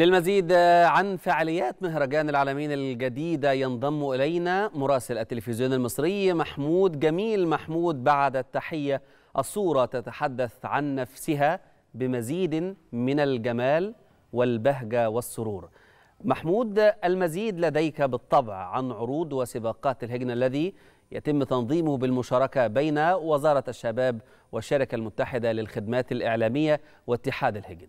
للمزيد عن فعاليات مهرجان العالمين الجديدة ينضم إلينا مراسل التلفزيون المصري محمود جميل محمود بعد التحية الصورة تتحدث عن نفسها بمزيد من الجمال والبهجة والسرور محمود المزيد لديك بالطبع عن عروض وسباقات الهجنة الذي يتم تنظيمه بالمشاركة بين وزارة الشباب والشركة المتحدة للخدمات الإعلامية واتحاد الهجن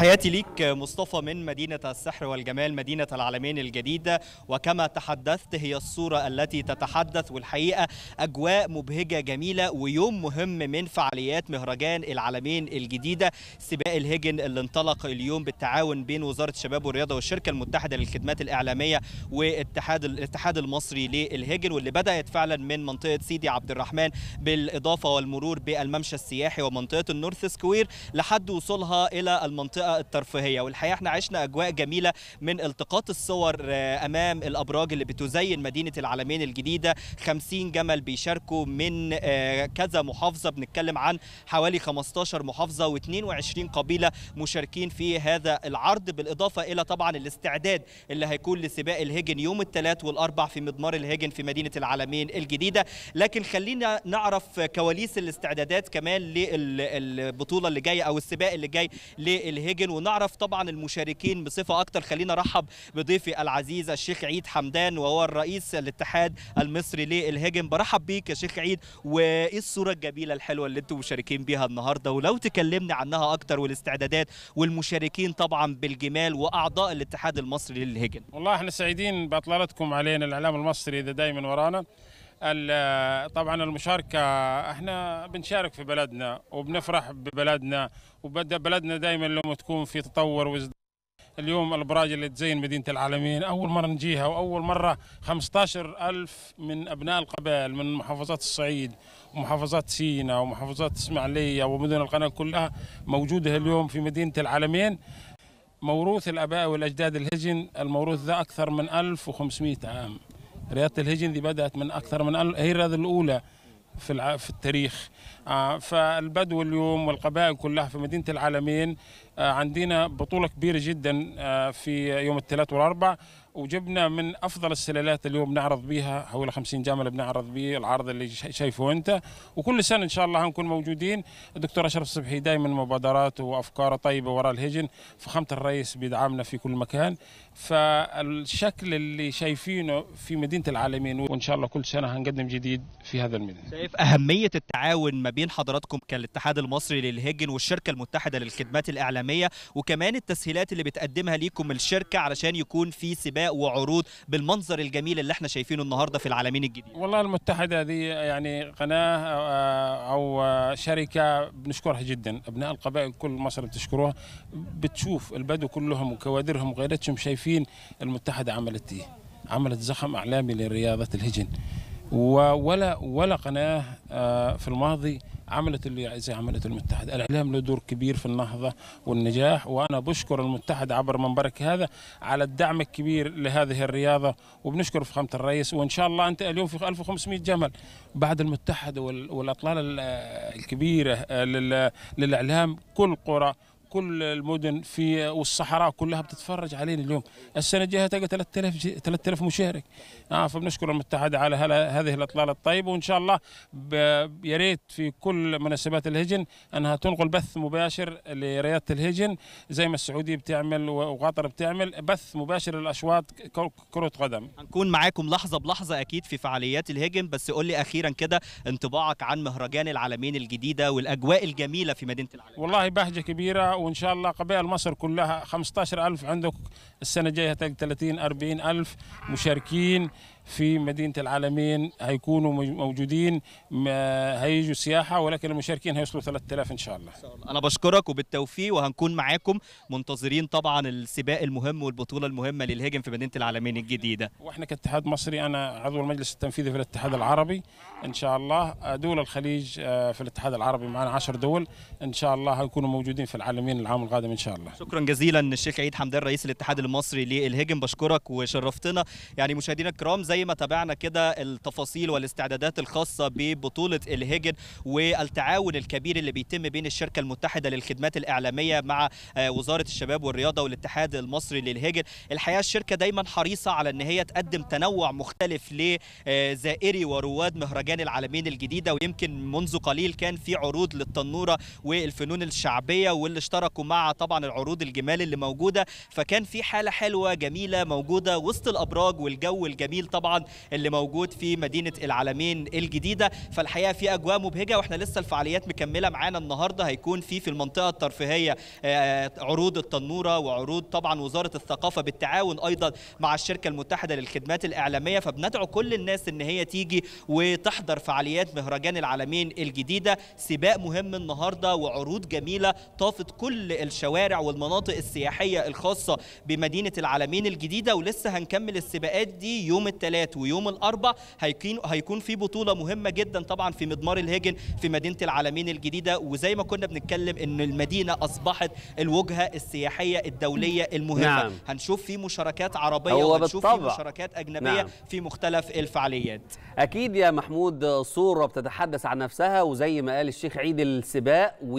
تحياتي ليك مصطفى من مدينة السحر والجمال مدينة العالمين الجديدة وكما تحدثت هي الصورة التي تتحدث والحقيقة أجواء مبهجة جميلة ويوم مهم من فعاليات مهرجان العالمين الجديدة سباق الهجن اللي انطلق اليوم بالتعاون بين وزارة الشباب والرياضة والشركة المتحدة للخدمات الإعلامية واتحاد الاتحاد المصري للهجن واللي بدأت فعلا من منطقة سيدي عبد الرحمن بالإضافة والمرور بالممشى السياحي ومنطقة النورث سكوير لحد وصولها إلى المنطقة الترفيهيه والحقيقه احنا عشنا اجواء جميله من التقاط الصور آه، امام الابراج اللي بتزين مدينه العالمين الجديده 50 جمل بيشاركوا من آه، كذا محافظه بنتكلم عن حوالي 15 محافظه و22 قبيله مشاركين في هذا العرض بالاضافه الى طبعا الاستعداد اللي هيكون لسباق الهجن يوم الثلاث والاربع في مضمار الهجن في مدينه العالمين الجديده لكن خلينا نعرف كواليس الاستعدادات كمان للبطوله اللي جايه او السباق اللي جاي للهجن السجن ونعرف طبعا المشاركين بصفه اكتر خلينا ارحب بضيفي العزيز الشيخ عيد حمدان وهو الرئيس الاتحاد المصري للهجن برحب بيك يا شيخ عيد وايه الصوره الجميله الحلوه اللي انتم مشاركين بيها النهارده ولو تكلمني عنها اكتر والاستعدادات والمشاركين طبعا بالجمال واعضاء الاتحاد المصري للهجن والله احنا سعيدين باطلالتكم علينا الاعلام المصري ده دايما ورانا طبعا المشاركة احنا بنشارك في بلدنا وبنفرح ببلدنا وبدا بلدنا دائما لما تكون في تطور وازدهار اليوم الابراج اللي تزين مدينة العالمين أول مرة نجيها وأول مرة 15 ألف من أبناء القبائل من محافظات الصعيد ومحافظات سينا ومحافظات إسماعيلية ومدن القناة كلها موجودة اليوم في مدينة العالمين موروث الآباء والأجداد الهجن الموروث ذا أكثر من 1500 عام رياضه الهجن دي بدات من اكثر من هي الرياضه الاولى في في التاريخ آه، فالبدو اليوم والقبائل كلها في مدينه العالمين آه، عندنا بطوله كبيره جدا آه، في يوم الثلاث والاربع وجبنا من افضل السلالات اليوم بنعرض بها حوالي 50 جمل بنعرض به العرض اللي شايفه انت وكل سنه ان شاء الله هنكون موجودين الدكتور اشرف الصبحي دائما مبادراته وافكاره طيبه وراء الهجن فخامه الرئيس بيدعمنا في كل مكان فالشكل اللي شايفينه في مدينه العالمين وان شاء الله كل سنه هنقدم جديد في هذا المدينه شايف اهميه التعاون ما بين حضراتكم كالاتحاد المصري للهجن والشركه المتحده للخدمات الاعلاميه وكمان التسهيلات اللي بتقدمها ليكم الشركه علشان يكون في سباق وعروض بالمنظر الجميل اللي احنا شايفينه النهارده في العالمين الجديد والله المتحده دي يعني قناه آه، او آه، شركه بنشكرها جدا ابناء القبائل كل مصر بتشكروها بتشوف البدو كلهم وكوادرهم وغيرتهم شايفين المتحده عملت ايه عملت زخم اعلامي لرياضه الهجن ولا ولا قناه آه، في الماضي عملت اللي زي عملت المتحد الإعلام له دور كبير في النهضة والنجاح وأنا بشكر المتحد عبر منبرك هذا على الدعم الكبير لهذه الرياضة وبنشكر فخامة الرئيس وإن شاء الله أنت اليوم في 1500 جمل بعد المتحد والأطلال الكبيرة آه، للإعلام كل قرى كل المدن في والصحراء كلها بتتفرج علينا اليوم السنه الجايه تلقى 3000 3000 مشارك آه فبنشكر المتحد على هذه الاطلاله الطيبه وان شاء الله يا ريت في كل مناسبات الهجن انها تنقل بث مباشر لرياضه الهجن زي ما السعوديه بتعمل وقطر بتعمل بث مباشر للاشواط كره قدم هنكون معاكم لحظه بلحظه اكيد في فعاليات الهجن بس قول لي اخيرا كده انطباعك عن مهرجان العالمين الجديده والاجواء الجميله في مدينه العالمين والله بهجه كبيره وإن شاء الله قبائل مصر كلها 15 ألف عندك السنة الجاية 30 40 ألف مشاركين في مدينه العالمين هيكونوا موجودين هيجوا سياحه ولكن المشاركين هيوصلوا 3000 ان شاء الله انا بشكرك وبالتوفيق وهنكون معاكم منتظرين طبعا السباق المهم والبطوله المهمه للهجم في مدينه العالمين الجديده واحنا كاتحاد مصري انا عضو المجلس التنفيذي في الاتحاد العربي ان شاء الله دول الخليج آه، في الاتحاد العربي معنا 10 دول ان شاء الله هيكونوا موجودين في العالمين العام القادم ان شاء الله شكرا جزيلا الشيخ عيد حمدان رئيس الاتحاد المصري للهجم بشكرك وشرفتنا يعني مشاهدينا الكرام زي زي ما تابعنا كده التفاصيل والاستعدادات الخاصة ببطولة الهجن والتعاون الكبير اللي بيتم بين الشركة المتحدة للخدمات الإعلامية مع آه، وزارة الشباب والرياضة والاتحاد المصري للهجن الحقيقة الشركة دايما حريصة على أن هي تقدم تنوع مختلف لزائري آه، ورواد مهرجان العالمين الجديدة ويمكن منذ قليل كان في عروض للتنورة والفنون الشعبية واللي اشتركوا مع طبعا العروض الجمال اللي موجودة فكان في حالة حلوة جميلة موجودة وسط الأبراج والجو الجميل طبعا اللي موجود في مدينه العالمين الجديده فالحقيقه في اجواء مبهجه واحنا لسه الفعاليات مكمله معانا النهارده هيكون في في المنطقه الترفيهيه آه، عروض التنوره وعروض طبعا وزاره الثقافه بالتعاون ايضا مع الشركه المتحده للخدمات الاعلاميه فبندعو كل الناس ان هي تيجي وتحضر فعاليات مهرجان العالمين الجديده سباق مهم النهارده وعروض جميله طافت كل الشوارع والمناطق السياحيه الخاصه بمدينه العالمين الجديده ولسه هنكمل السباقات دي يوم الثلاثاء الثلاث ويوم الاربع هيكون في بطوله مهمه جدا طبعا في مضمار الهجن في مدينه العالمين الجديده وزي ما كنا بنتكلم ان المدينه اصبحت الوجهه السياحيه الدوليه المهمه نعم. هنشوف في مشاركات عربيه وهنشوف في مشاركات اجنبيه نعم. في مختلف الفعاليات اكيد يا محمود صوره بتتحدث عن نفسها وزي ما قال الشيخ عيد السباق و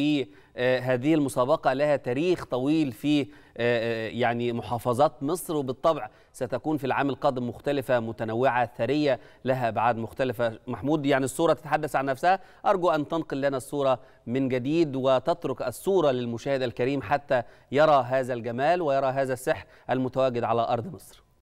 آه، هذه المسابقة لها تاريخ طويل في آه، آه، يعني محافظات مصر وبالطبع ستكون في العام القادم مختلفة متنوعة ثرية لها أبعاد مختلفة محمود يعني الصورة تتحدث عن نفسها أرجو أن تنقل لنا الصورة من جديد وتترك الصورة للمشاهد الكريم حتى يرى هذا الجمال ويرى هذا السحر المتواجد على أرض مصر